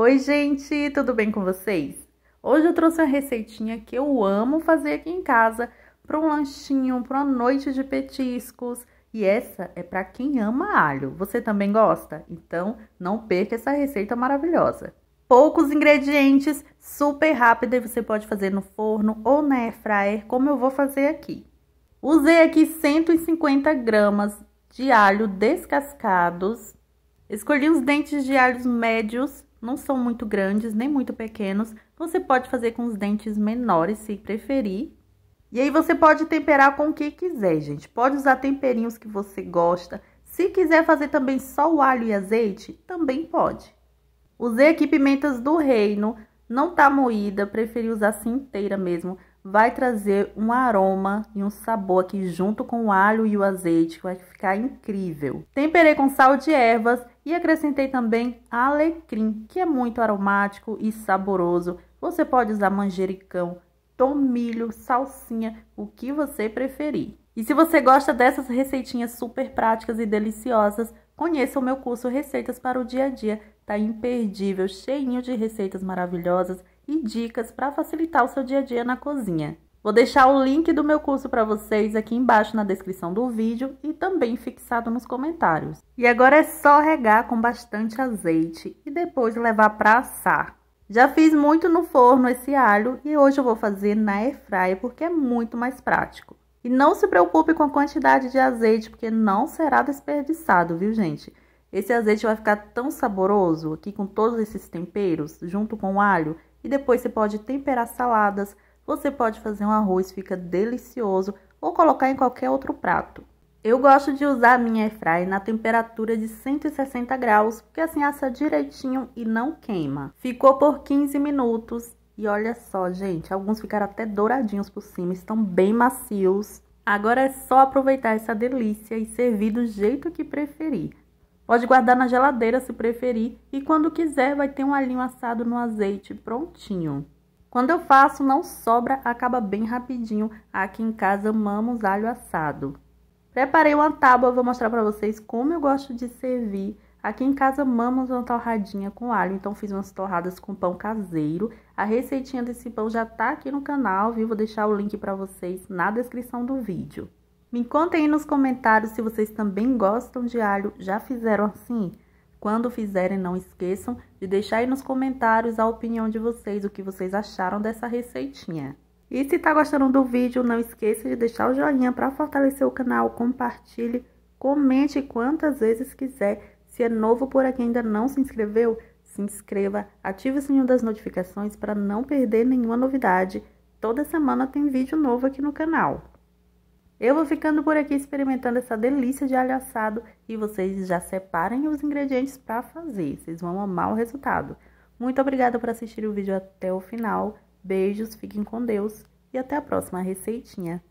Oi, gente, tudo bem com vocês? Hoje eu trouxe uma receitinha que eu amo fazer aqui em casa para um lanchinho, para uma noite de petiscos. E essa é para quem ama alho. Você também gosta? Então não perca essa receita maravilhosa. Poucos ingredientes, super rápida e você pode fazer no forno ou na air fryer, como eu vou fazer aqui. Usei aqui 150 gramas de alho descascados. Escolhi uns dentes de alhos médios não são muito grandes nem muito pequenos. Você pode fazer com os dentes menores se preferir. E aí você pode temperar com o que quiser, gente. Pode usar temperinhos que você gosta. Se quiser fazer também só o alho e azeite, também pode. Usei aqui pimentas do reino, não tá moída, preferi usar assim inteira mesmo vai trazer um aroma e um sabor aqui junto com o alho e o azeite, que vai ficar incrível. Temperei com sal de ervas e acrescentei também alecrim, que é muito aromático e saboroso. Você pode usar manjericão, tomilho, salsinha, o que você preferir. E se você gosta dessas receitinhas super práticas e deliciosas, conheça o meu curso Receitas para o Dia a Dia. Tá imperdível, cheinho de receitas maravilhosas e dicas para facilitar o seu dia a dia na cozinha. Vou deixar o link do meu curso para vocês aqui embaixo na descrição do vídeo e também fixado nos comentários. E agora é só regar com bastante azeite e depois levar para assar. Já fiz muito no forno esse alho e hoje eu vou fazer na airfryer porque é muito mais prático. E não se preocupe com a quantidade de azeite porque não será desperdiçado, viu gente? Esse azeite vai ficar tão saboroso aqui com todos esses temperos, junto com o alho. E depois você pode temperar saladas, você pode fazer um arroz, fica delicioso, ou colocar em qualquer outro prato. Eu gosto de usar a minha airfry na temperatura de 160 graus, porque assim assa direitinho e não queima. Ficou por 15 minutos e olha só, gente, alguns ficaram até douradinhos por cima, estão bem macios. Agora é só aproveitar essa delícia e servir do jeito que preferir. Pode guardar na geladeira se preferir e quando quiser vai ter um alinho assado no azeite prontinho. Quando eu faço, não sobra, acaba bem rapidinho. Aqui em casa amamos alho assado. Preparei uma tábua, vou mostrar para vocês como eu gosto de servir. Aqui em casa amamos uma torradinha com alho, então fiz umas torradas com pão caseiro. A receitinha desse pão já tá aqui no canal, viu? Vou deixar o link para vocês na descrição do vídeo. Me contem aí nos comentários se vocês também gostam de alho, já fizeram assim? Quando fizerem, não esqueçam de deixar aí nos comentários a opinião de vocês, o que vocês acharam dessa receitinha. E se tá gostando do vídeo, não esqueça de deixar o joinha para fortalecer o canal, compartilhe, comente quantas vezes quiser. Se é novo por aqui e ainda não se inscreveu, se inscreva, ative o sininho das notificações para não perder nenhuma novidade. Toda semana tem vídeo novo aqui no canal. Eu vou ficando por aqui experimentando essa delícia de alho assado e vocês já separem os ingredientes para fazer. Vocês vão amar o resultado. Muito obrigada por assistir o vídeo até o final. Beijos, fiquem com Deus e até a próxima receitinha.